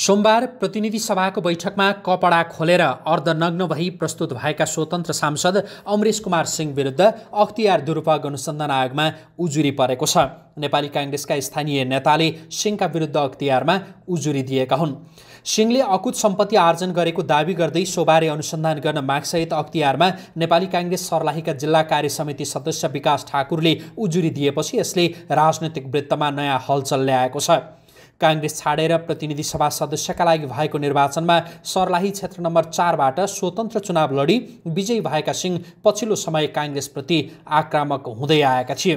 सोमबार प्रतिनिधि सभाको बैठकमा कपडा खोलेर अर्धनग्न भई प्रस्तुत भएका स्वतन्त्र सांसद अमरेश कुमार सिंह विरुद्ध अख्तियार दुरुपयोग अनुसन्धान आयोगमा उजुरी परेको छ नेपाली काङ्ग्रेसका स्थानीय नेताले सिंहका विरुद्ध अख्तियारमा उजुरी दिएका हुन् सिंहले अकुत सम्पत्ति आर्जन गरेको दावी गर्दै सोबारे अनुसन्धान गर्न मागसहित अख्तियारमा नेपाली काङ्ग्रेस सर्लाहीका जिल्ला कार्य समिति सदस्य विकास ठाकुरले उजुरी दिएपछि यसले राजनैतिक वृत्तमा नयाँ हलचल ल्याएको छ काङ्ग्रेस छाडेर प्रतिनिधि सभा सदस्यका लागि भएको निर्वाचनमा सर्लाही क्षेत्र नम्बर चारबाट स्वतन्त्र चुनाव लडी विजयी भएका सिंह पछिल्लो समय काङ्ग्रेसप्रति आक्रामक हुँदै आएका थिए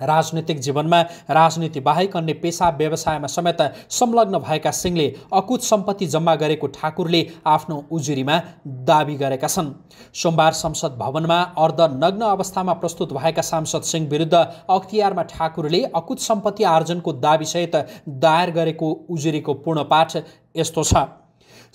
राजनीतिक जीवनमा राजनीति बाहेक अन्य पेसा व्यवसायमा समेत संलग्न भएका सिंहले अकुत सम्पत्ति जम्मा गरेको ठाकुरले आफ्नो उजुरीमा दावी गरेका छन् सोमबार संसद भवनमा अर्ध नग्न अवस्थामा प्रस्तुत भएका सांसद सिंह विरुद्ध अख्तियारमा ठाकुरले अकुत सम्पत्ति आर्जनको दावीसहित दायर गरेको उजुरीको पूर्ण पाठ यस्तो छ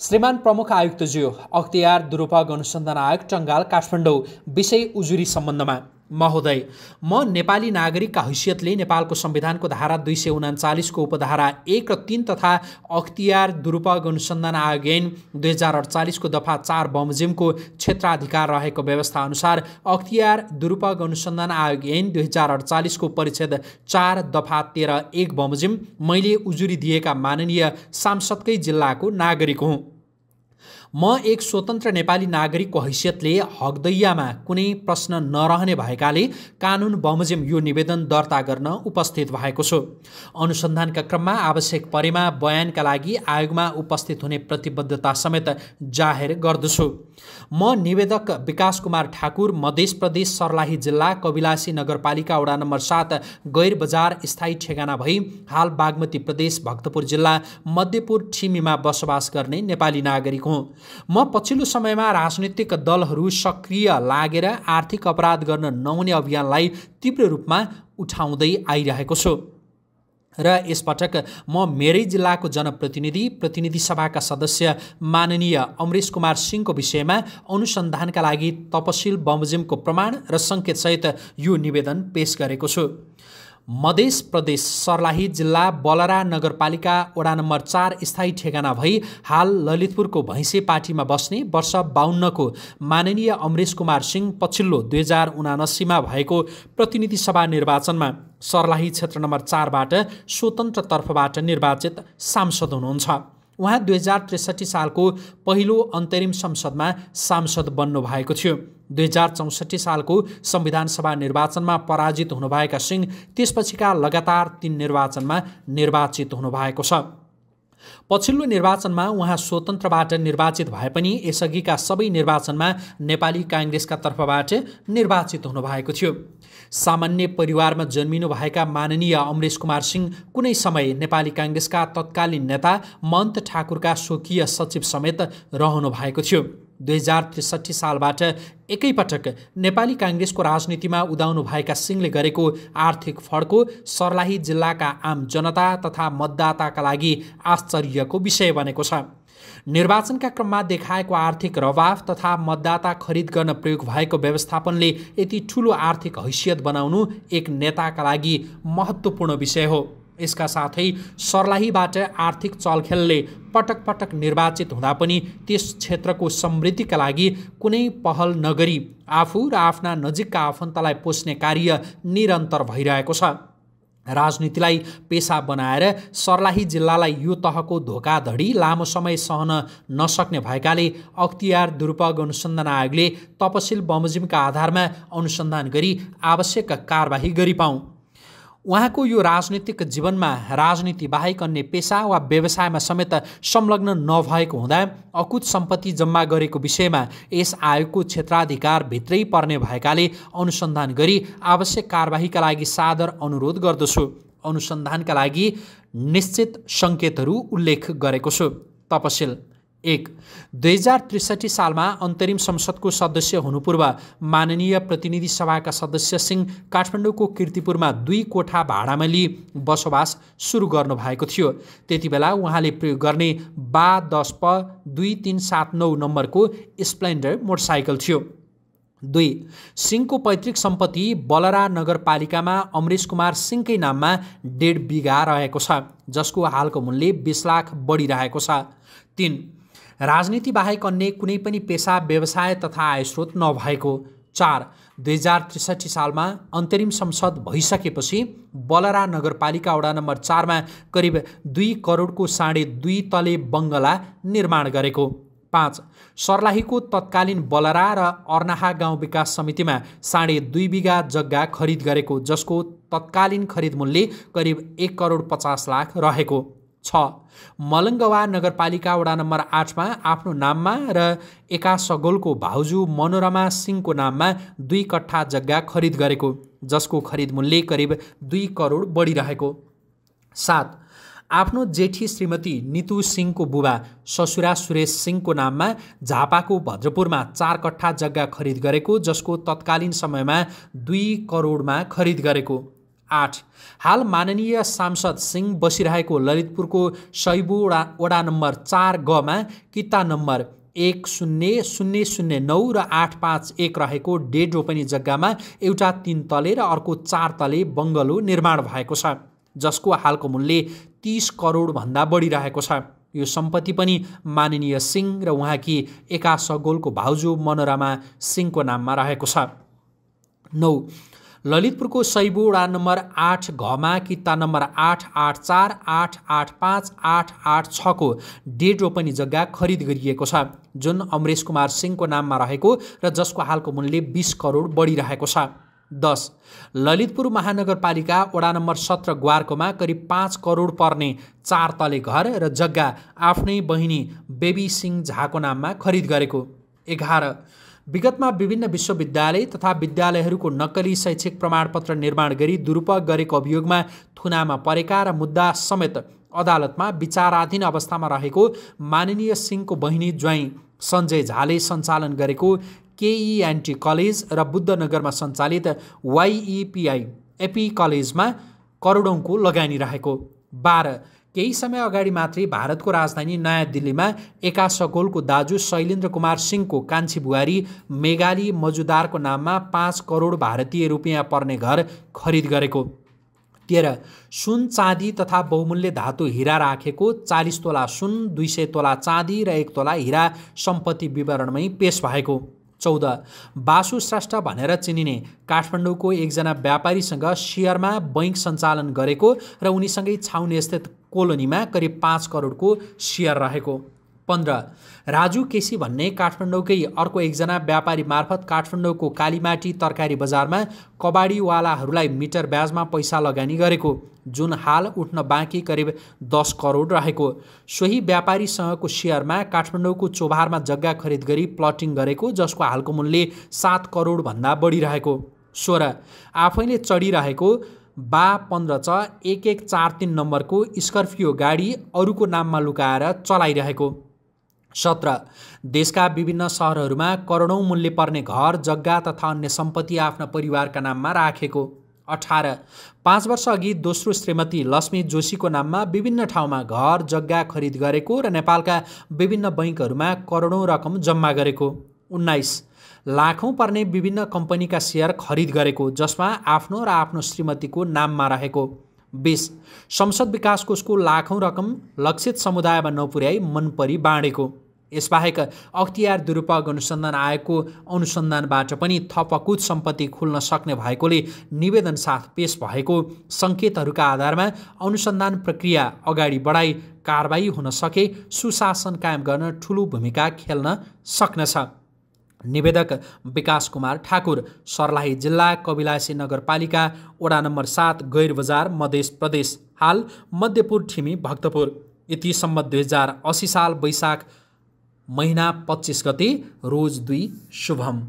श्रीमान प्रमुख आयुक्तज्यू अख्तियार दुरुपयोग अनुसन्धान आयोग टङ्गाल काठमाडौँ विषय उजुरी सम्बन्धमा महोदय म नेपाली नागरिकका हैसियतले नेपालको संविधानको धारा दुई सय उनाचालिसको उपधारा एक र तिन तथा अख्तियार दुरुपयोग अनुसन्धान आयोगेन दुई हजार अडचालिसको दफा चार बमोजिमको क्षेत्राधिकार रहेको व्यवस्था अनुसार अख्तियार दुरुपयोग अनुसन्धान आयोग ऐन दुई हजार अडचालिसको परिच्छेद चार दफा तेह्र एक बमोजिम मैले उजुरी दिएका माननीय सांसदकै जिल्लाको नागरिक हुँ म एक स्वतन्त्र नेपाली नागरिकको हैसियतले हकदैयामा कुनै प्रश्न नरहने भएकाले कानुन बमोजिम यो निवेदन दर्ता गर्न उपस्थित भएको छु अनुसन्धानका क्रममा आवश्यक परेमा बयानका लागि आयोगमा उपस्थित हुने प्रतिबद्धता समेत जाहेर गर्दछु म निवेदक विकास कुमार ठाकुर मध्य प्रदेश सर्लाही जिल्ला कविलासी नगरपालिका वडा नम्बर सात गैर बजार स्थायी ठेगाना भई हाल बागमती प्रदेश भक्तपुर जिल्ला मध्यपुर ठिमीमा बसोबास गर्ने नेपाली नागरिक हुँ म पछिल्लो समयमा राजनीतिक दलहरू सक्रिय लागेर आर्थिक अपराध गर्न नहुने अभियानलाई तीव्र रूपमा उठाउँदै आइरहेको छु र यसपटक म मेरै जिल्लाको जनप्रतिनिधि प्रतिनिधि सभाका सदस्य माननीय अमरेश कुमार सिंहको विषयमा अनुसन्धानका लागि तपसिल बमोजिमको प्रमाण र सङ्केतसहित यो निवेदन पेश गरेको छु मधेस प्रदेश सर्लाही जिल्ला बलरा नगरपालिका वडा नम्बर चार स्थायी ठेगाना भई हाल ललितपुरको भैँसे पार्टीमा बस्ने वर्ष बाहुन्नको माननीय अमरेश कुमार सिंह पछिल्लो दुई हजार उनासीमा भएको प्रतिनिधि सभा निर्वाचनमा सर्लाही क्षेत्र नम्बर चारबाट स्वतन्त्र तर्फबाट निर्वाचित सांसद हुनुहुन्छ उहाँ दुई हजार त्रिसठी सालको पहिलो अन्तरिम संसदमा सांसद बन्नुभएको थियो दुई हजार चौसठी सालको संविधानसभा निर्वाचनमा पराजित हुनुभएका सिंह त्यसपछिका लगातार तीन निर्वाचनमा निर्वाचित हुनुभएको छ पछिल्लो निर्वाचनमा उहाँ स्वतन्त्रबाट निर्वाचित भए पनि यसअघिका सबै निर्वाचनमा नेपाली काङ्ग्रेसका तर्फबाट निर्वाचित हुनुभएको थियो सामान्य परिवारमा जन्मिनुभएका माननीय अमरेश कुमार सिंह कुनै समय नेपाली काङ्ग्रेसका तत्कालीन नेता मन्त ठाकुरका स्वकीय सचिव समेत रहनु भएको थियो दुई हजार त्रिसठी सालबाट एकैपटक नेपाली काङ्ग्रेसको राजनीतिमा भएका सिंहले गरेको आर्थिक फड्को सर्लाही जिल्लाका आम जनता तथा मतदाताका लागि आश्चर्यको विषय बनेको छ निर्वाचनका क्रममा देखाएको आर्थिक रवाफ तथा मतदाता खरिद गर्न प्रयोग भएको व्यवस्थापनले यति ठुलो आर्थिक हैसियत बनाउनु एक नेताका लागि महत्त्वपूर्ण विषय हो यसका साथै सर्लाहीबाट आर्थिक चलखेलले पटक पटक निर्वाचित हुँदा पनि त्यस क्षेत्रको समृद्धिका लागि कुनै पहल नगरी आफू र आफ्ना नजिकका आफन्तलाई पोस्ने कार्य निरन्तर भइरहेको छ राजनीतिलाई पेसा बनाएर सर्लाही जिल्लालाई यो तहको धोकाधडी लामो समय सहन नसक्ने भएकाले अख्तियार दुरुपयोग अनुसन्धान आयोगले तपसिल बमोजिमका आधारमा अनुसन्धान गरी आवश्यक कारवाही गरिपाऊ उहाँको यो राजनीतिक जीवनमा राजनीति बाहेक अन्य पेसा वा व्यवसायमा समेत संलग्न नभएको हुँदा अकुत सम्पत्ति जम्मा गरेको विषयमा यस आयोगको क्षेत्राधिकार भित्रै पर्ने भएकाले अनुसन्धान गरी आवश्यक कारवाहीका लागि सादर अनुरोध गर्दछु अनुसन्धानका लागि निश्चित सङ्केतहरू उल्लेख गरेको छु तपसिल एक दुई हजार त्रिसठी सालमा अन्तरिम संसदको सदस्य हुनुपूर्व माननीय प्रतिनिधि सभाका सदस्य सिंह काठमाडौँको किर्तिपुरमा दुई कोठा भाडामा लिई बसोबास सुरु गर्नुभएको थियो त्यति बेला उहाँले प्रयोग गर्ने बा दस प दुई तिन सात नौ नम्बरको स्प्लेन्डर मोटरसाइकल थियो दुई सिंहको पैतृक सम्पत्ति बलरा नगरपालिकामा अमरेश कुमार सिंहकै नाममा डेढ बिघा रहेको छ जसको हालको मूल्य बिस लाख बढिरहेको छ तिन राजनीति बाहेक अन्य कुनै पनि पेसा व्यवसाय तथा आयस्रोत नभएको चार दुई हजार त्रिसठी सालमा अन्तरिम संसद भइसकेपछि बलरा नगरपालिका वडा नम्बर चारमा करिब दुई करोडको साढे दुई तले बङ्गला निर्माण गरेको पाँच सर्लाहीको तत्कालीन बलरा र अर्नाहा गाउँ विकास समितिमा साढे दुई बिघा जग्गा खरिद गरेको जसको तत्कालीन खरिद मूल्य करिब एक करोड पचास लाख रहेको छ मलङ्गवा नगरपालिका वडा नम्बर आठमा आफ्नो नाममा र सगोलको भाउजू मनोरमा सिंहको नाममा दुई कट्ठा जग्गा खरिद गरेको जसको खरिद मूल्य करिब दुई करोड बढिरहेको सात आफ्नो जेठी श्रीमती नितु सिंहको बुबा ससुरा सुरेश सिंहको नाममा झापाको भद्रपुरमा चार कट्ठा जग्गा खरिद गरेको जसको तत्कालीन समयमा दुई करोडमा खरिद गरेको आठ हाल माननीय सांसद सिंह बसिरहेको ललितपुरको सैबुडा वडा नम्बर चार गमा किता नम्बर एक शून्य शून्य शून्य नौ र आठ पाँच एक रहेको डेड रोपनी जग्गामा एउटा तिन तले र अर्को चार तले बङ्गलो निर्माण भएको छ जसको हालको मूल्य तिस करोडभन्दा बढी रहेको छ यो सम्पत्ति पनि माननीय सिंह र उहाँकी एका सगोलको भाउजू मनोरमा सिंहको नाममा रहेको छ नौ ललितपुरको सैबु वडा नम्बर आठ घमा किता नम्बर आठ आठ चार आठ आठ पाँच आठ आठ छको डेड रोपनी जग्गा खरिद गरिएको छ जुन अमरेश कुमार सिंहको नाममा रहेको र जसको हालको मूल्य बिस करोड बढिरहेको छ दस ललितपुर महानगरपालिका वडा नम्बर सत्र ग्वारकोमा करिब पाँच करोड पर्ने चार तले घर र जग्गा आफ्नै बहिनी बेबी सिंह झाको नाममा खरिद गरेको एघार विगतमा विभिन्न विश्वविद्यालय तथा विद्यालयहरूको नक्कली शैक्षिक प्रमाणपत्र निर्माण गरी दुरुपयोग गरेको अभियोगमा थुनामा परेका र मुद्दा समेत अदालतमा विचाराधीन अवस्थामा रहेको माननीय सिंहको बहिनी ज्वाइँ सञ्जय झाले सञ्चालन गरेको केइएनटी कलेज र बुद्धनगरमा सञ्चालित वाइइपिआई एपी कलेजमा करोडौँको लगानी रहेको बाह्र केही समय अगाडि मात्रै भारतको राजधानी नयाँ दिल्लीमा एका सगोलको दाजु शैलेन्द्र कुमार सिंहको कान्छी बुहारी मेघाली मजुदारको नाममा पाँच करोड भारतीय रुपियाँ पर्ने घर खरिद गरेको तेह्र सुन चाँदी तथा बहुमूल्य धातु हिरा राखेको चालिस तोला सुन दुई सय तोला चाँदी र एक तोला हिरा सम्पत्ति विवरणमै पेस भएको चौध बासु श्रेष्ठ भनेर चिनिने काठमाडौँको एकजना व्यापारीसँग सेयरमा बैङ्क सञ्चालन गरेको र उनीसँगै स्थित कोलोनीमा करिब पाँच करोडको सेयर रहेको पन्ध्र राजु केसी भन्ने काठमाडौँकै अर्को एकजना व्यापारी मार्फत काठमाडौँको कालीमाटी तरकारी बजारमा कबाडीवालाहरूलाई मिटर ब्याजमा पैसा लगानी गरेको जुन हाल उठ्न बाँकी करिब दस करोड रहेको सोही व्यापारीसँगको सेयरमा काठमाडौँको चोभारमा जग्गा खरिद गरी प्लटिङ गरेको जसको हालको मूल्य सात करोडभन्दा बढिरहेको सोह्र आफैले चढिरहेको बा पन्ध्र छ एक एक चार तिन नम्बरको स्कर्पियो गाडी अरूको नाममा लुकाएर चलाइरहेको सत्र देशका विभिन्न सहरहरूमा करोडौँ मूल्य पर्ने घर जग्गा तथा अन्य सम्पत्ति आफ्ना परिवारका नाममा राखेको अठार पाँच वर्षअघि दोस्रो श्रीमती लक्ष्मी जोशीको नाममा विभिन्न ठाउँमा घर जग्गा खरिद गरेको र नेपालका विभिन्न बैङ्कहरूमा करोडौँ रकम जम्मा गरेको उन्नाइस लाखौँ पर्ने विभिन्न कम्पनीका सेयर खरिद गरेको जसमा आफ्नो र आफ्नो श्रीमतीको नाममा रहेको बिस संसद विकास कोषको लाखौँ रकम लक्षित समुदायमा नपुर्याई मनपरी बाँडेको यसबाहेक अख्तियार दुरुपयोग अनुसन्धान आयोगको अनुसन्धानबाट पनि थप अकुत सम्पत्ति खुल्न सक्ने भएकोले निवेदन साथ पेश भएको सङ्केतहरूका आधारमा अनुसन्धान प्रक्रिया अगाडि बढाई कारवाही हुन सके सुशासन कायम गर्न ठुलो भूमिका खेल्न सक्नेछ निवेदक विकास कुमार ठाकुर सर्लाही जिल्ला कविलासी नगरपालिका वडा नम्बर सात गैर बजार मधेस प्रदेश हाल मध्यपुर ठिमी भक्तपुर यतिसम्म दुई हजार असी साल वैशाख महिना पच्चिस गति, रोज दुई शुभम